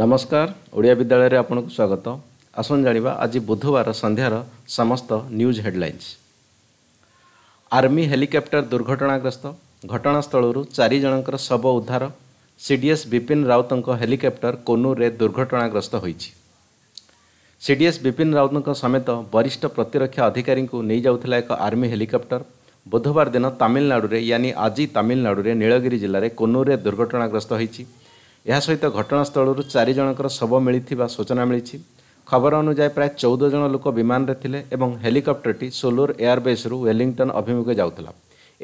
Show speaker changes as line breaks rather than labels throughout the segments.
ନମସ୍କାର ଓଡ଼ିଆ ବିଦ୍ୟାଳୟରେ ଆପଣଙ୍କୁ ସ୍ୱାଗତ ଆସନ୍ତୁ ଜାଣିବା ଆଜି ବୁଧବାର ସନ୍ଧ୍ୟାର ସମସ୍ତ ନ୍ୟୁଜ୍ ହେଡ଼ଲାଇନ୍ସ ଆର୍ମି ହେଲିକପ୍ଟର ଦୁର୍ଘଟଣାଗ୍ରସ୍ତ ଘଟଣାସ୍ଥଳରୁ ଚାରି ଜଣଙ୍କର ଶବ ଉଦ୍ଧାର ସି ସିଡିଏସ୍ ବିପିନ ରାଉତଙ୍କ ହେଲିକପ୍ଟର କୋନୁରରେ ଦୁର୍ଘଟଣାଗ୍ରସ୍ତ ହୋଇଛି ସି ସିଡିଏସ୍ ବିପିନ ରାଉତଙ୍କ ସମେତ ବରିଷ୍ଠ ପ୍ରତିରକ୍ଷା ଅଧିକାରୀଙ୍କୁ ନେଇଯାଉଥିଲା ଏକ ଆର୍ମି ହେଲିକପ୍ଟର ବୁଧବାର ଦିନ ତାମିଲନାଡ଼ୁରେ ୟାନି ଆଜି ତାମିଲନାଡ଼ୁରେ ନୀଳଗିରି ଜିଲ୍ଲାରେ କୋନୁରରେ ଦୁର୍ଘଟଣାଗ୍ରସ୍ତ ହୋଇଛି ଏହା ସହିତ ଘଟଣାସ୍ଥଳରୁ ଚାରି ଜଣଙ୍କର ଶବ ମିଳିଥିବା ସୂଚନା ମିଳିଛି ଖବର ଅନୁଯାୟୀ ପ୍ରାୟ ଚଉଦ ଜଣ ଲୋକ ବିମାନରେ ଥିଲେ ଏବଂ ହେଲିକପ୍ଟରଟି ସୋଲୋର ଏୟାରବେସ୍ରୁ ୱେଲିଂଟନ୍ ଅଭିମୁଖେ ଯାଉଥିଲା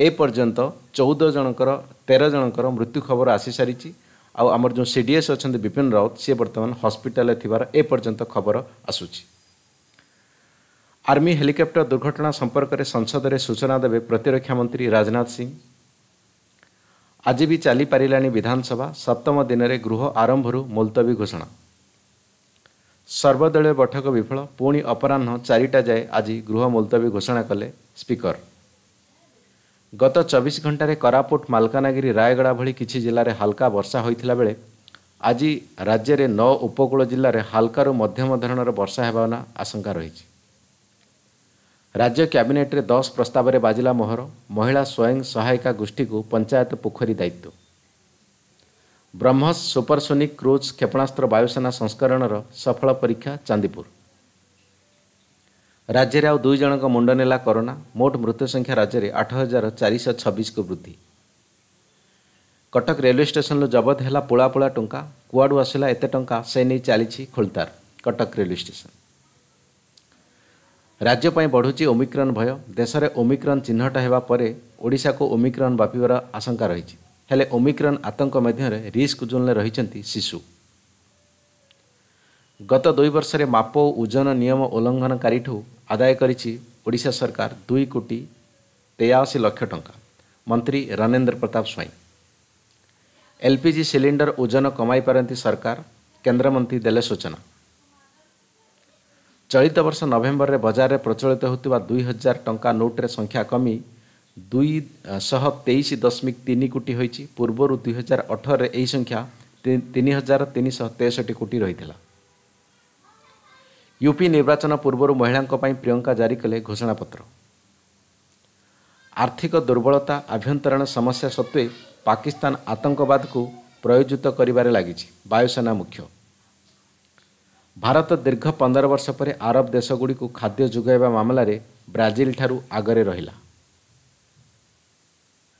ଏ ପର୍ଯ୍ୟନ୍ତ ଚଉଦ ଜଣଙ୍କର ତେର ଜଣଙ୍କର ମୃତ୍ୟୁ ଖବର ଆସିସାରିଛି ଆଉ ଆମର ଯେଉଁ ସି ଡି ଏସ୍ ଅଛନ୍ତି ବିପିନ ରାଉତ ସିଏ ବର୍ତ୍ତମାନ ହସ୍ପିଟାଲରେ ଥିବାର ଏ ପର୍ଯ୍ୟନ୍ତ ଖବର ଆସୁଛି ଆର୍ମି ହେଲିକପ୍ଟର ଦୁର୍ଘଟଣା ସମ୍ପର୍କରେ ସଂସଦରେ ସୂଚନା ଦେବେ ପ୍ରତିରକ୍ଷା ମନ୍ତ୍ରୀ ରାଜନାଥ ସିଂ ଆଜି ବି ଚାଲିପାରିଲାଣି ବିଧାନସଭା ସପ୍ତମ ଦିନରେ ଗୃହ ଆରମ୍ଭରୁ ମୁଲତବୀ ଘୋଷଣା ସର୍ବଦଳୀୟ ବୈଠକ ବିଫଳ ପୁଣି ଅପରାହ୍ନ ଚାରିଟା ଯାଏ ଆଜି ଗୃହ ମୁଲତବୀ ଘୋଷଣା କଲେ ସ୍ପିକର ଗତ ଚବିଶ ଘଣ୍ଟାରେ କୋରାପୁଟ ମାଲକାନଗିରି ରାୟଗଡ଼ା ଭଳି କିଛି ଜିଲ୍ଲାରେ ହାଲକା ବର୍ଷା ହୋଇଥିଲା ବେଳେ ଆଜି ରାଜ୍ୟରେ ନଅ ଉପକୂଳ ଜିଲ୍ଲାରେ ହାଲକାରୁ ମଧ୍ୟମ ଧରଣର ବର୍ଷା ହେବା ଆଶଙ୍କା ରହିଛି ରାଜ୍ୟ କ୍ୟାବିନେଟ୍ରେ ଦଶ ପ୍ରସ୍ତାବରେ ବାଜିଲା ମୋହର ମହିଳା ସ୍ୱୟଂ ସହାୟିକା ଗୋଷ୍ଠୀକୁ ପଞ୍ଚାୟତ ପୋଖରୀ ଦାୟିତ୍ୱ ବ୍ରହ୍ମସ୍ ସୁପରସୋନିକ୍ କ୍ରୁଜ୍ କ୍ଷେପଣାସ୍ତ୍ର ବାୟୁସେନା ସଂସ୍କରଣର ସଫଳ ପରୀକ୍ଷା ଚାନ୍ଦିପୁର ରାଜ୍ୟରେ ଆଉ ଦୁଇ ଜଣଙ୍କ ମୁଣ୍ଡ ନେଲା କରୋନା ମୋଟ ମୃତ୍ୟୁ ସଂଖ୍ୟା ରାଜ୍ୟରେ ଆଠ ହଜାର ଚାରିଶହ ଛବିଶକୁ ବୃଦ୍ଧି କଟକ ରେଲୱେ ଷ୍ଟେସନରୁ ଜବତ ହେଲା ପୋଳାପୋଳା ଟଙ୍କା କୁଆଡ଼ୁ ଆସିଲା ଏତେ ଟଙ୍କା ସେ ନେଇ ଚାଲିଛି ଖୋଳତାର କଟକ ରେଲୱେ ଷ୍ଟେସନ ରାଜ୍ୟ ପାଇଁ ବଢ଼ୁଛି ଓମିକ୍ରନ୍ ଭୟ ଦେଶରେ ଓମିକ୍ରନ୍ ଚିହ୍ନଟ ହେବା ପରେ ଓଡ଼ିଶାକୁ ଓମିକ୍ରନ୍ ବ୍ୟାପିବାର ଆଶଙ୍କା ରହିଛି ହେଲେ ଓମିକ୍ରନ୍ ଆତଙ୍କ ମଧ୍ୟରେ ରିସ୍କ ଜୋନ୍ରେ ରହିଛନ୍ତି ଶିଶୁ ଗତ ଦୁଇ ବର୍ଷରେ ମାପ ଓ ଓଜନ ନିୟମ ଉଲ୍ଲଂଘନକାରୀଠୁ ଆଦାୟ କରିଛି ଓଡ଼ିଶା ସରକାର ଦୁଇ କୋଟି ତେୟାଅଶୀ ଲକ୍ଷ ଟଙ୍କା ମନ୍ତ୍ରୀ ରଣେନ୍ଦ୍ର ପ୍ରତାପ ସ୍ୱାଇଁ ଏଲ୍ପିଜି ସିଲିଣ୍ଡର ଓଜନ କମାଇ ପାରନ୍ତି ସରକାର କେନ୍ଦ୍ରମନ୍ତ୍ରୀ ଦେଲେ ସୂଚନା ଚଳିତ ବର୍ଷ ନଭେମ୍ବରରେ ବଜାରରେ ପ୍ରଚଳିତ ହେଉଥିବା ଦୁଇ ହଜାର ଟଙ୍କା ନୋଟ୍ରେ ସଂଖ୍ୟା କମି ଦୁଇ ଶହ ତେଇଶ ଦଶମିକ ତିନି କୋଟି ହୋଇଛି ପୂର୍ବରୁ ଦୁଇ ହଜାର ଅଠରରେ ଏହି ସଂଖ୍ୟା ତିନି ହଜାର ତିନିଶହ ତେଷଠି କୋଟି ରହିଥିଲା ୟୁପି ନିର୍ବାଚନ ପୂର୍ବରୁ ମହିଳାଙ୍କ ପାଇଁ ପ୍ରିୟଙ୍କା ଜାରି କଲେ ଘୋଷଣାପତ୍ର ଆର୍ଥିକ ଦୁର୍ବଳତା ଆଭ୍ୟନ୍ତରୀଣ ସମସ୍ୟା ସତ୍ତ୍ୱେ ପାକିସ୍ତାନ ଆତଙ୍କବାଦକୁ ପ୍ରୟୋଜିତ କରିବାରେ ଲାଗିଛି ବାୟୁସେନା ମୁଖ୍ୟ ଭାରତ ଦୀର୍ଘ ପନ୍ଦର ବର୍ଷ ପରେ ଆରବ ଦେଶଗୁଡ଼ିକୁ ଖାଦ୍ୟ ଯୋଗାଇବା ମାମଲାରେ ବ୍ରାଜିଲ୍ ଠାରୁ ଆଗରେ ରହିଲା